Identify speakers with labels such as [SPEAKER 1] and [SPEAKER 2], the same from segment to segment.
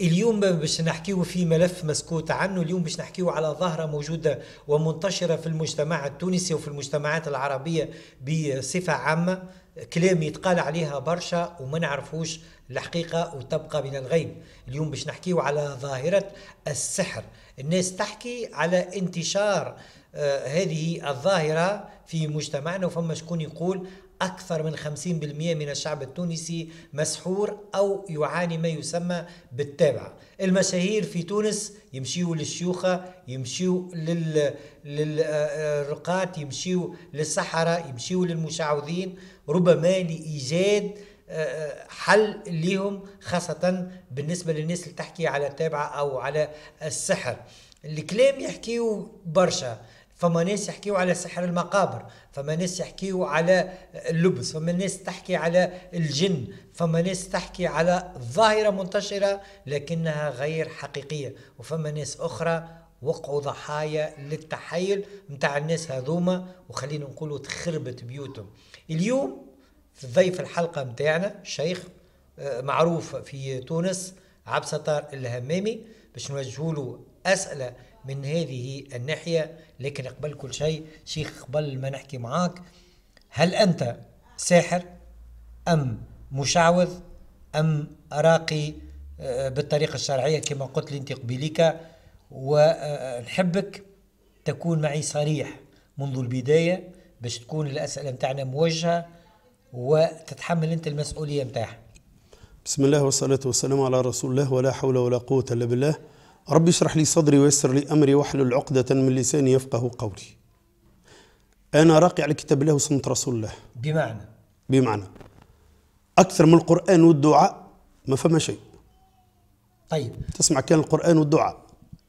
[SPEAKER 1] اليوم باش نحكيو في ملف مسكوت عنه اليوم باش نحكيو على ظاهرة موجودة ومنتشرة في المجتمع التونسي وفي المجتمعات العربية بصفة عامة كلام يتقال عليها برشا وما نعرفوش الحقيقة وتبقى من الغيب اليوم باش نحكيو على ظاهرة السحر الناس تحكي على انتشار آه، هذه الظاهرة في مجتمعنا وفما شكون يقول أكثر من 50% من الشعب التونسي مسحور أو يعاني ما يسمى بالتابعة المشاهير في تونس يمشيوا للشيوخة يمشيوا لل... للرقات يمشيوا للصحراء يمشيوا للمشعوذين ربما لإيجاد آه، آه، حل ليهم خاصة بالنسبة للناس اللي تحكي على التابعة أو على السحر الكلام يحكيه برشا فما ناس يحكيو على سحر المقابر فما ناس يحكيو على اللبس فما ناس تحكي على الجن فما ناس تحكي على ظاهرة منتشرة لكنها غير حقيقية وفما ناس أخرى وقعوا ضحايا للتحايل متاع الناس هذوما وخلينا نقولوا تخربت بيوتهم اليوم في ضيف الحلقة متاعنا شيخ آه، معروف في تونس عبد الستار الهمامي باش نوجهوا له أسئلة من هذه الناحية لكن قبل كل شيء شيخ قبل ما نحكي معاك هل أنت ساحر أم مشعوذ أم راقي آه، بالطريقة الشرعية كما قلت لي أنت قبيلك ونحبك تكون معي صريح منذ البداية باش تكون الأسئلة متاعنا موجهة وتتحمل أنت المسؤولية متاعها
[SPEAKER 2] بسم الله والصلاة والسلام على رسول الله ولا حول ولا قوة إلا بالله رب اشرح لي صدري ويسر لي أمري واحلل عقدة من لساني يفقه قولي أنا راقي على كتاب الله وسنة رسول الله بمعنى بمعنى أكثر من القرآن والدعاء ما فما شيء طيب تسمع كان القرآن والدعاء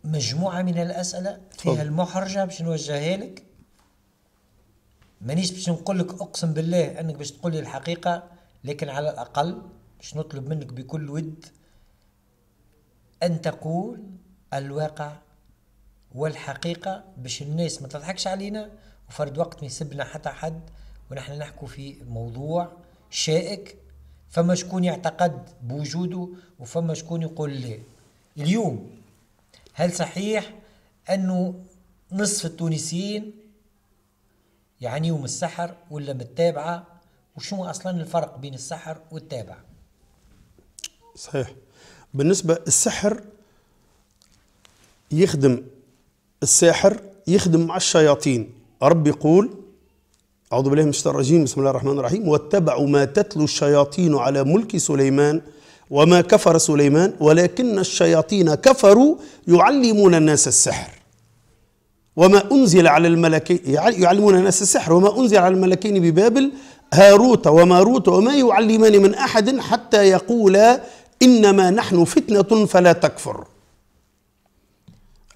[SPEAKER 1] مجموعة من الأسئلة فيها المحرجة باش نوجهها لك مانيش باش نقول لك أقسم بالله أنك باش تقول لي الحقيقة لكن على الأقل باش نطلب منك بكل ود ان تقول الواقع والحقيقه باش الناس ما تضحكش علينا وفرد وقت ما يسبنا حتى حد ونحن نحكو في موضوع شائك فما شكون يعتقد بوجوده وفما شكون يقول لا اليوم هل صحيح انه نصف التونسيين يعانيوا من السحر ولا متابعة وشنو اصلا الفرق بين السحر والتابعه
[SPEAKER 2] صحيح بالنسبة السحر يخدم الساحر يخدم مع الشياطين رب يقول أعوذ بالله من الشيطان الرجيم بسم الله الرحمن الرحيم واتبعوا ما تتلو الشياطين على ملك سليمان وما كفر سليمان ولكن الشياطين كفروا يعلمون الناس السحر وما أنزل على الملكين يعني يعلمون الناس السحر وما أنزل على الملكين ببابل هاروت وماروت وما يعلمان من أحد حتى يقولا إنما نحن فتنة فلا تكفر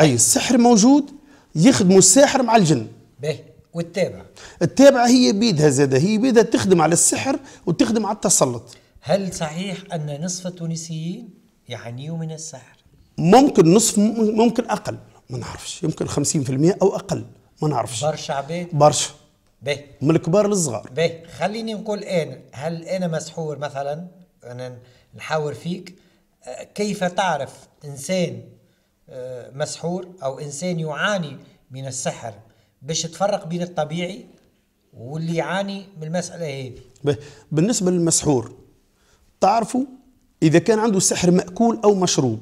[SPEAKER 2] أي السحر موجود يخدموا الساحر مع الجن به والتابع التابع هي بيدها زادة هي بيدها تخدم على السحر وتخدم على التسلط
[SPEAKER 1] هل صحيح أن نصف التونسيين يعانيوا من السحر؟
[SPEAKER 2] ممكن نصف ممكن أقل ما نعرفش يمكن 50% أو أقل ما نعرفش برشا عباد برشا به من الكبار للصغار
[SPEAKER 1] به خليني نقول أنا هل أنا مسحور مثلا؟ أنا نحاور فيك آه، كيف تعرف إنسان آه، مسحور أو إنسان يعاني من السحر باش تفرق بين الطبيعي واللي يعاني من المسألة هذه
[SPEAKER 2] بالنسبة للمسحور تعرفوا إذا كان عنده سحر مأكول أو مشروب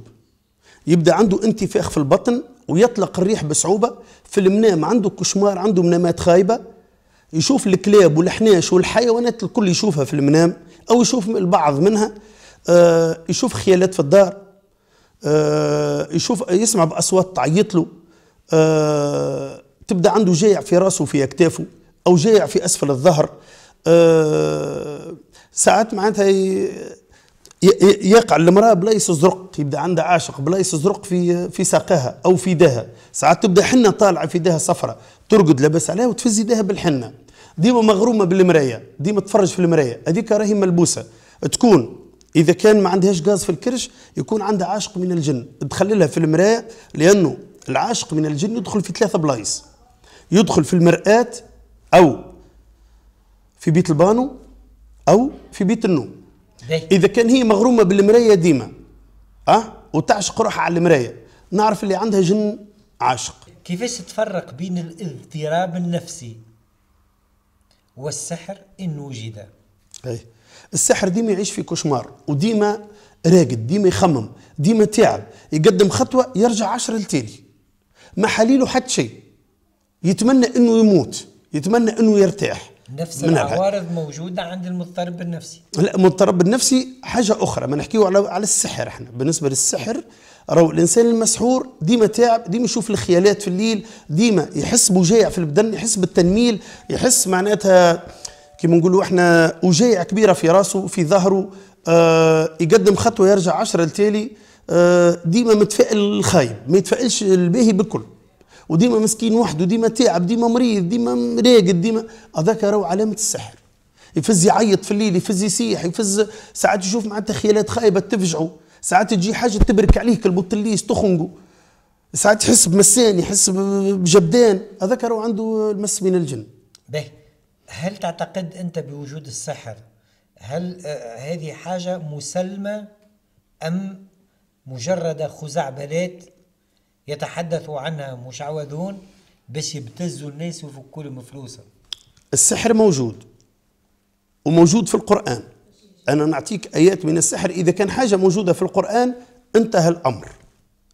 [SPEAKER 2] يبدأ عنده انتفاخ في البطن ويطلق الريح بصعوبة في المنام عنده كشمار عنده منامات خايبة يشوف الكلاب والحناش والحيوانات الكل يشوفها في المنام أو يشوف البعض منها آه، يشوف خيالات في الدار آه، يشوف يسمع بأصوات تعيط له آه، تبدأ عنده جايع في راسه وفي أكتافه أو جايع في أسفل الظهر ساعات معناتها يقع المراه بلايص زرق يبدا عندها عاشق بلايص زرق في في ساقها او في دها ساعات تبدا حنه طالعه في دها صفراء ترقد لاباس عليها وتفز دها بالحنه ديما مغرومه بالمرايه ديما تفرج في المرايه هذيك راهي ملبوسه تكون اذا كان ما عندهاش غاز في الكرش يكون عندها عاشق من الجن تخللها في المرايه لانه العاشق من الجن يدخل في ثلاثه بلايص يدخل في المرآة او في بيت البانو او في بيت النوم اذا كان هي مغرومه بالمرايه ديما اه وتعشق روحها على المرايه نعرف اللي عندها جن عاشق
[SPEAKER 1] كيفاش تفرق بين
[SPEAKER 2] الاضطراب النفسي
[SPEAKER 1] والسحر إن وجد
[SPEAKER 2] أي. السحر ديما يعيش في كشمار وديما راقد ديما يخمم ديما تعب يقدم خطوة يرجع عشرة لتالي ما حليله حتى شيء يتمنى انه يموت يتمنى انه يرتاح
[SPEAKER 1] نفس العوارض موجودة عند المضطرب النفسي لا
[SPEAKER 2] المضطرب النفسي حاجة أخرى ما نحكيه على على السحر احنا بالنسبة للسحر راهو الانسان المسحور ديما تعب ديما يشوف الخيالات في الليل ديما يحس بوجيع في البدن يحس بالتنميل يحس معناتها كيما نقولوا احنا وجيع كبيره في راسه في ظهره آه يقدم خطوه يرجع عشرة لتالي آه ديما متفائل الخايب ما يتفائلش الباهي بالكل وديما مسكين وحده ديما تعب ديما مريض ديما راقد ديما هذاك راهو علامه السحر يفز يعيط في الليل يفز يسيح يفز ساعات يشوف معناتها خيالات خايبه تفجعه ساعات تجي حاجه تبرك عليك البطليس تخنقه ساعات تحس بمسان يحس بجبدان هذاك راهو عنده المس من الجن
[SPEAKER 1] به هل تعتقد انت بوجود السحر هل آه، هذه حاجه مسلمه ام مجرد خزعبلات يتحدث عنها مشعوذون باش يبتزوا الناس ويفكوا لهم فلوسهم
[SPEAKER 2] السحر موجود وموجود في القرآن أنا نعطيك آيات من السحر إذا كان حاجة موجودة في القرآن انتهى الأمر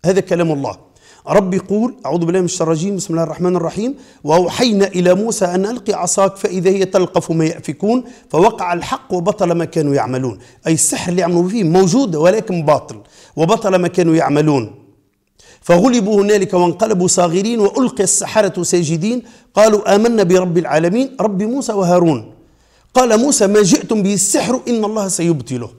[SPEAKER 2] هذا كلام الله ربي يقول أعوذ بالله من الشر الرجيم بسم الله الرحمن الرحيم وأوحينا إلى موسى أن ألقي عصاك فإذا هي تلقف ما يأفكون فوقع الحق وبطل ما كانوا يعملون أي السحر اللي عملوا فيه موجود ولكن باطل وبطل ما كانوا يعملون فغلبوا هنالك وانقلبوا صاغرين وألقي السحرة ساجدين قالوا آمنا برب العالمين رب موسى وهارون قال موسى ما جئتم به السحر إن الله سيبطله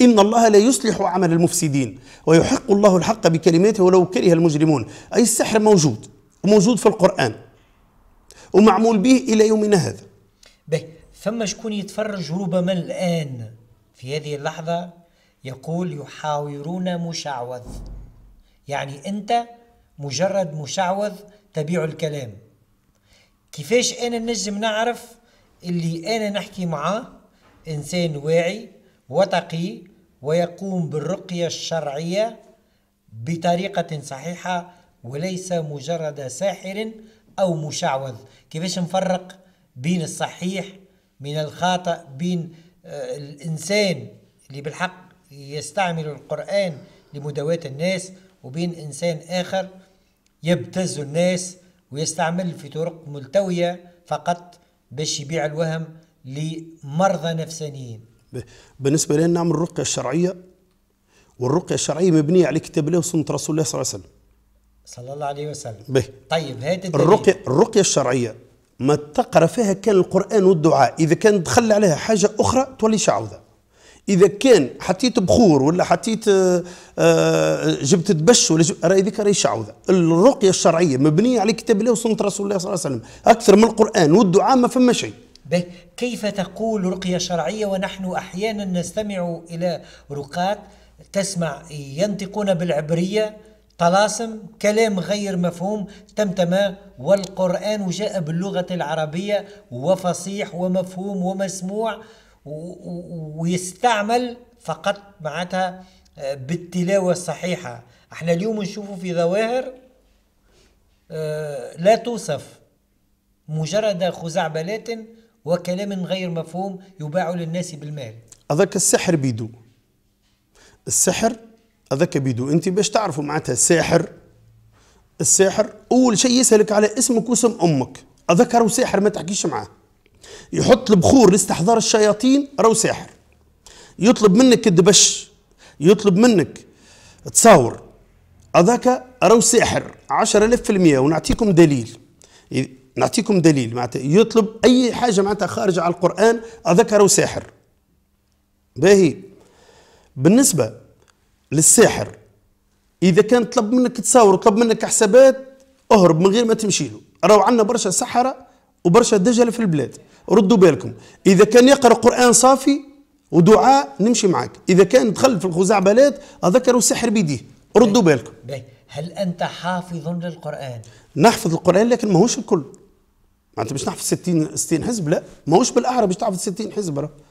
[SPEAKER 2] إن الله لا يصلح عمل المفسدين ويحق الله الحق بكلماته ولو كره المجرمون أي السحر موجود وموجود في القرآن ومعمول به إلى يومنا هذا
[SPEAKER 1] به ثم شكون يتفرج ربما الآن في هذه اللحظة يقول يحاورون مشعوذ يعني أنت مجرد مشعوذ تبيع الكلام كيفاش أنا نجم نعرف اللي أنا نحكي معاه إنسان واعي وتقي ويقوم بالرقية الشرعية بطريقة صحيحة وليس مجرد ساحر أو مشعوذ كيفاش نفرق بين الصحيح من الخاطئ بين آه، الإنسان اللي بالحق يستعمل القرآن لمداواة الناس وبين إنسان آخر يبتز الناس ويستعمل في طرق ملتوية فقط باش يبيع الوهم لمرضى نفسانيين
[SPEAKER 2] بالنسبه لنا نعمل الرقيه الشرعيه والرقيه الشرعيه مبنيه على كتاب الله وسنه رسول الله صلى الله عليه وسلم
[SPEAKER 1] صلى الله عليه وسلم به. طيب هات الرقيه
[SPEAKER 2] الرقيه الشرعيه ما تقرا فيها كان القران والدعاء اذا كان دخل عليها حاجه اخرى تولي شعوذه اذا كان حطيت بخور ولا حطيت آه، آه، جبت دبش ولا راهي هذيك راهي شعوذه الرقيه الشرعيه مبنيه على كتاب الله وسنه رسول الله صلى الله عليه وسلم اكثر من القران والدعاء ما فما شيء
[SPEAKER 1] كيف تقول رقيه شرعيه ونحن احيانا نستمع الى رقاة تسمع ينطقون بالعبريه طلاسم كلام غير مفهوم تمتما والقران جاء باللغه العربيه وفصيح ومفهوم ومسموع ويستعمل فقط معناتها آه، بالتلاوة الصحيحة احنا اليوم نشوفوا في ظواهر آه، لا توصف مجرد خزعبلات وكلام غير مفهوم يباع للناس بالمال
[SPEAKER 2] هذاك السحر بيدو السحر هذاك بيدو انت باش تعرفوا معناتها الساحر الساحر اول شيء يسالك على اسمك واسم امك هذاك راهو ساحر ما تحكيش معاه يحط البخور لاستحضار الشياطين راهو ساحر يطلب منك الدبش يطلب منك تصور هذاك راهو ساحر 10000% ونعطيكم دليل نعطيكم دليل معناتها يطلب اي حاجه معناتها خارجه على القران هذاك راهو ساحر باهي بالنسبه للساحر اذا كان طلب منك تصور وطلب منك حسابات اهرب من غير ما تمشي له راهو عندنا برشا سحره وبرشا دجل في البلاد ردوا بالكم إذا كان يقرأ قرآن صافي ودعاء نمشي معك إذا كان دخل في الخزعبلات أذكروا سحر بيديه ردوا بالكم
[SPEAKER 1] بي. هل أنت حافظ للقرآن؟
[SPEAKER 2] نحفظ القرآن لكن ماهوش الكل ما أنت مش نحفظ 60 60 حزب لا ماهوش بالاعرب باش تحفظ 60 حزب راه